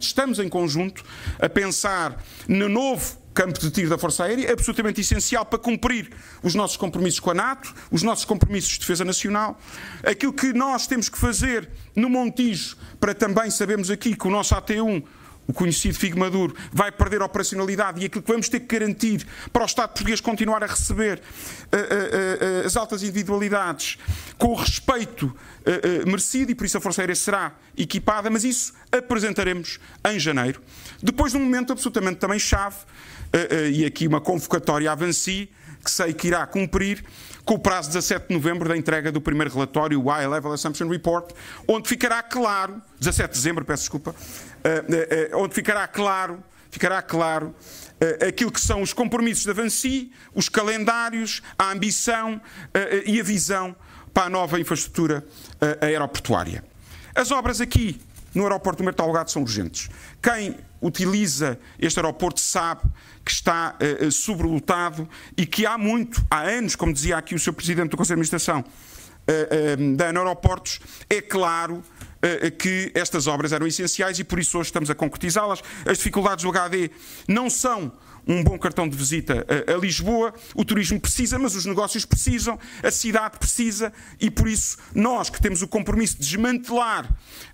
Estamos em conjunto a pensar no novo campo de tiro da Força Aérea, absolutamente essencial para cumprir os nossos compromissos com a NATO, os nossos compromissos de defesa nacional, aquilo que nós temos que fazer no Montijo, para também sabermos aqui que o nosso AT1 o conhecido Figo Maduro vai perder operacionalidade e aquilo que vamos ter que garantir para o Estado português continuar a receber uh, uh, as altas individualidades com o respeito uh, uh, merecido e por isso a Força Aérea será equipada, mas isso apresentaremos em janeiro. Depois de um momento absolutamente também chave, uh, e aqui uma convocatória avanci, que sei que irá cumprir, com o prazo de 17 de novembro da entrega do primeiro relatório, o High Level Assumption Report, onde ficará claro, 17 de dezembro, peço desculpa, onde ficará claro ficará claro uh, aquilo que são os compromissos da Vansi, os calendários, a ambição uh, e a visão para a nova infraestrutura uh, aeroportuária. As obras aqui no aeroporto do Martal Algado são urgentes. Quem utiliza este aeroporto sabe que está uh, sobrelotado e que há muito, há anos, como dizia aqui o Sr. Presidente do Conselho de Administração uh, uh, da Aeroportos, é claro eh, eh, que estas obras eram essenciais e por isso hoje estamos a concretizá-las. As dificuldades do HD não são um bom cartão de visita a, Lisboa. O turismo precisa, mas os negócios precisam, a cidade precisa e por isso nós que temos o compromisso de desmantelar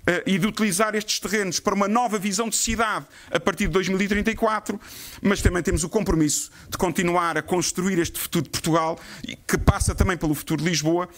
eh, e de utilizar estes terrenos para uma nova visão de cidade a partir de 2034, mas também temos o compromisso de continuar a construir este futuro de Portugal que passa também pelo futuro de Lisboa,